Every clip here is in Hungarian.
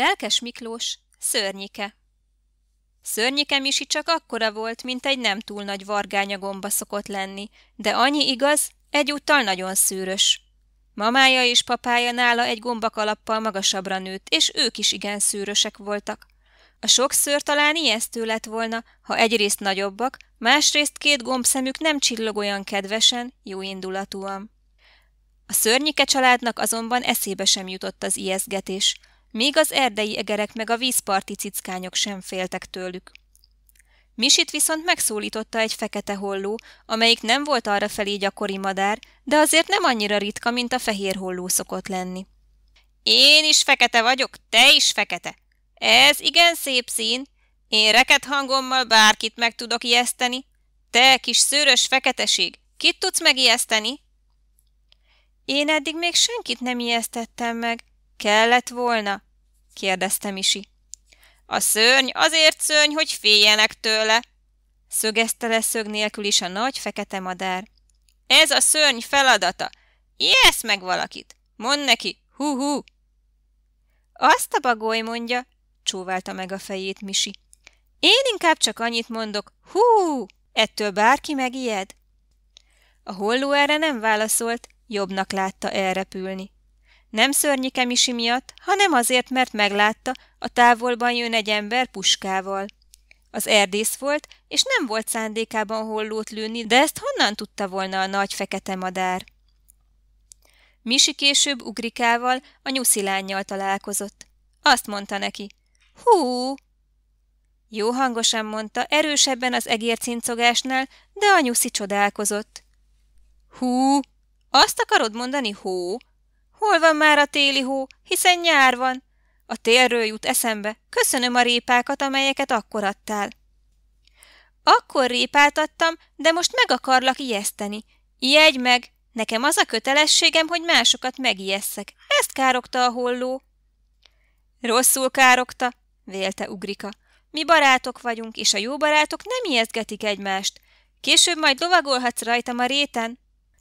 Lelkes Miklós, szörnyike. Szörnyike is csak akkora volt, mint egy nem túl nagy vargánya gomba szokott lenni, de annyi igaz, egyúttal nagyon szűrös. Mamája és papája nála egy gombakalappal magasabbra nőtt, és ők is igen szűrösek voltak. A sok szőr talán ijesztő lett volna, ha egyrészt nagyobbak, másrészt két gombszemük nem csillog olyan kedvesen, jóindulatúan. A szörnyike családnak azonban eszébe sem jutott az ijeszgetés – még az erdei egerek meg a vízparti cickányok sem féltek tőlük. Misit viszont megszólította egy fekete holló, amelyik nem volt arra felé gyakori madár, de azért nem annyira ritka, mint a fehér holló szokott lenni. Én is fekete vagyok, te is fekete. Ez igen szép szín. Én reket hangommal bárkit meg tudok ijeszteni. Te, kis szőrös feketeség, kit tudsz megijeszteni? Én eddig még senkit nem ijesztettem meg, Kellett volna? kérdezte Misi. A szörny azért szörny, hogy féljenek tőle, szögezte le szög nélkül is a nagy fekete madár. Ez a szörny feladata. Ijesz meg valakit. Mond neki, hú-hú. Azt a bagoly mondja, csóválta meg a fejét Misi. Én inkább csak annyit mondok, hú, ettől bárki megijed. A holló erre nem válaszolt, jobbnak látta elrepülni. Nem szörnyike Misi miatt, hanem azért, mert meglátta, a távolban jön egy ember puskával. Az erdész volt, és nem volt szándékában hollót lőni, de ezt honnan tudta volna a nagy fekete madár? Misi később Ugrikával, a nyuszi lányjal találkozott. Azt mondta neki, hú! Jó hangosan mondta, erősebben az egércincogásnál, de a nyuszi csodálkozott. Hú! Azt akarod mondani hó? Hol van már a téli hó, hiszen nyár van? A télről jut eszembe, köszönöm a répákat, amelyeket akkor adtál. Akkor répát adtam, de most meg akarlak ijeszteni. Jegy meg, nekem az a kötelességem, hogy másokat megijesszek. Ezt károkta a holló. Rosszul károkta, vélte Ugrika. Mi barátok vagyunk, és a jó barátok nem ijesztgetik egymást. Később majd lovagolhatsz rajtam a réten.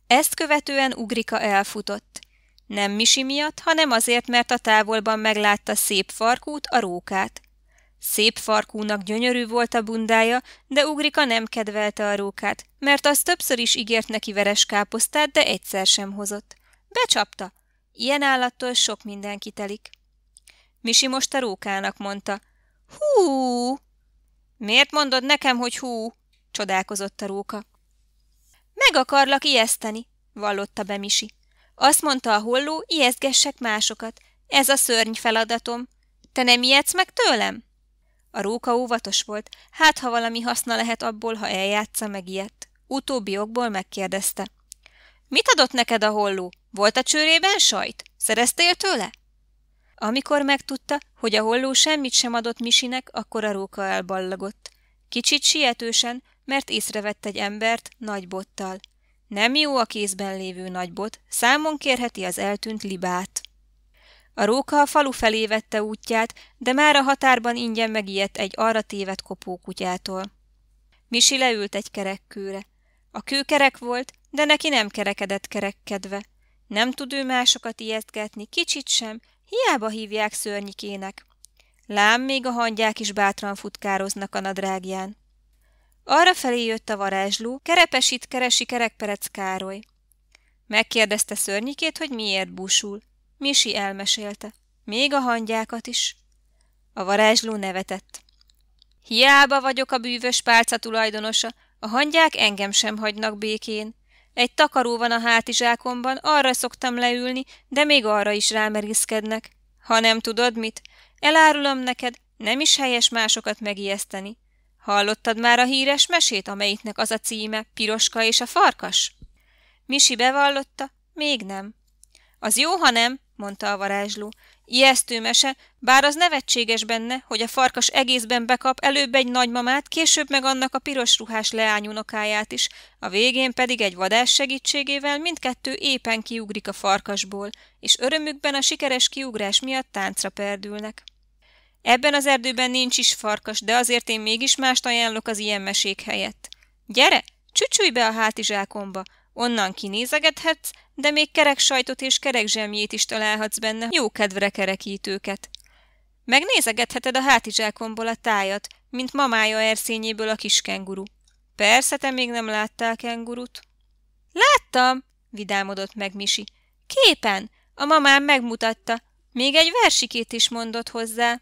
Ezt követően Ugrika elfutott. Nem Misi miatt, hanem azért, mert a távolban meglátta szép farkút, a rókát. Szép farkúnak gyönyörű volt a bundája, de Ugrika nem kedvelte a rókát, mert az többször is ígért neki veres káposztát, de egyszer sem hozott. Becsapta. Ilyen állattól sok minden kitelik. Misi most a rókának mondta. Hú! Miért mondod nekem, hogy hú? csodálkozott a róka. Meg akarlak ijeszteni, vallotta be Misi. Azt mondta a holló, ijeszgessek másokat. Ez a szörny feladatom. Te nem ijedsz meg tőlem? A róka óvatos volt, hát ha valami haszna lehet abból, ha eljátsza meg ilyet. Utóbbi okból megkérdezte. Mit adott neked a holló? Volt a csőrében sajt? Szereztél tőle? Amikor megtudta, hogy a holló semmit sem adott Misinek, akkor a róka elballagott. Kicsit sietősen, mert észrevett egy embert nagy bottal. Nem jó a kézben lévő nagybot, számon kérheti az eltűnt libát. A róka a falu felé vette útját, de már a határban ingyen megijedt egy arra tévedt kutyától. Misi leült egy kerekkőre. A kő kerek volt, de neki nem kerekedett kerekkedve. Nem tud ő másokat ijesztgetni, kicsit sem, hiába hívják szörnyikének. Lám még a hangyák is bátran futkároznak a nadrágján. Arra felé jött a varázsló, kerepesít, keresi kerekperec Károly. Megkérdezte szörnyikét, hogy miért búsul. Misi elmesélte. Még a hangyákat is. A varázsló nevetett. Hiába vagyok a bűvös pálca tulajdonosa, a hangyák engem sem hagynak békén. Egy takaró van a hátizsákomban, arra szoktam leülni, de még arra is rámerészkednek. Ha nem tudod mit, elárulom neked, nem is helyes másokat megijeszteni. Hallottad már a híres mesét, amelyiknek az a címe Piroska és a farkas? Misi bevallotta, még nem. Az jó, ha nem, mondta a varázsló. Ijesztő mese, bár az nevetséges benne, hogy a farkas egészben bekap előbb egy nagymamát, később meg annak a piros ruhás leányunokáját is, a végén pedig egy vadás segítségével mindkettő éppen kiugrik a farkasból, és örömükben a sikeres kiugrás miatt táncra perdülnek. Ebben az erdőben nincs is farkas, de azért én mégis mást ajánlok az ilyen mesék helyett. Gyere, csücsülj be a hátizsákomba, onnan kinézegethetsz, de még kerek sajtot és kerek zsemjét is találhatsz benne, jó kedvre kerekítőket. Megnézegetheted a hátizsákomból a tájat, mint mamája erszényéből a kis kenguru. Persze, te még nem láttál kengurut. Láttam, vidámodott meg Misi. Képen, a mamám megmutatta, még egy versikét is mondott hozzá.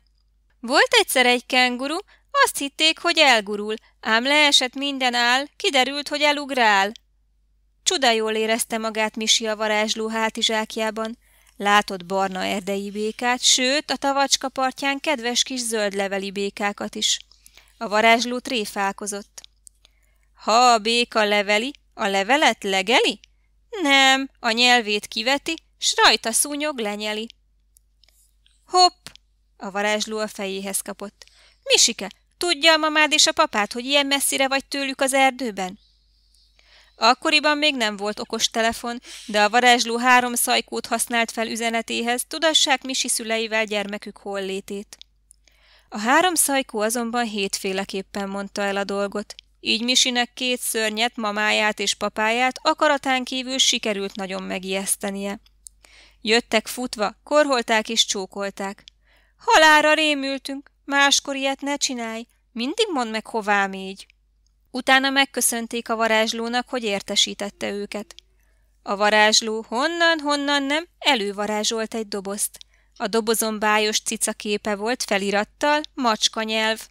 Volt egyszer egy kenguru, azt hitték, hogy elgurul, ám leesett minden áll, kiderült, hogy elugrál. Csuda jól érezte magát Misi a varázsló hátizsákjában. Látott barna erdei békát, sőt, a tavacska partján kedves kis zöldleveli békákat is. A varázsló tréfálkozott. Ha a béka leveli, a levelet legeli? Nem, a nyelvét kiveti, s rajta szúnyog lenyeli. Hopp, a varázsló a fejéhez kapott. Misike, tudja a mamád és a papád, hogy ilyen messzire vagy tőlük az erdőben? Akkoriban még nem volt okos telefon, de a varázsló három szajkót használt fel üzenetéhez, tudassák Misi szüleivel gyermekük hollétét. A három szajkó azonban hétféleképpen mondta el a dolgot. Így Misinek két szörnyet, mamáját és papáját akaratán kívül sikerült nagyon megijesztenie. Jöttek futva, korholták és csókolták. Halára rémültünk, máskor ilyet ne csinálj, mindig mondd meg, hová így. Utána megköszönték a varázslónak, hogy értesítette őket. A varázsló honnan-honnan nem elővarázsolt egy dobozt. A dobozon bájos cica képe volt felirattal, macska nyelv.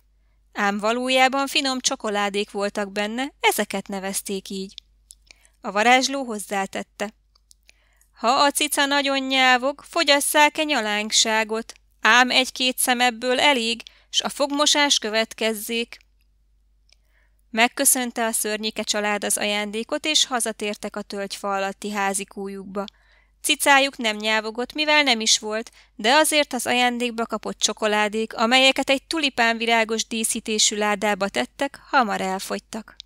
Ám valójában finom csokoládék voltak benne, ezeket nevezték így. A varázsló hozzátette. Ha a cica nagyon nyávog, fogyasszák-e nyalánkságot? ám egy-két szem ebből elég, s a fogmosás következzék. Megköszönte a szörnyike család az ajándékot, és hazatértek a tölgyfa alatti házikújukba. Cicájuk nem nyávogott, mivel nem is volt, de azért az ajándékba kapott csokoládék, amelyeket egy tulipánvirágos díszítésű ládába tettek, hamar elfogytak.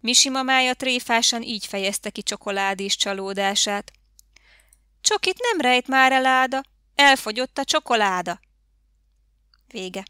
Misi mamája tréfásan így fejezte ki csokoládés csalódását. Csokit nem rejt már a láda, Elfogyott a csokoláda. Vége.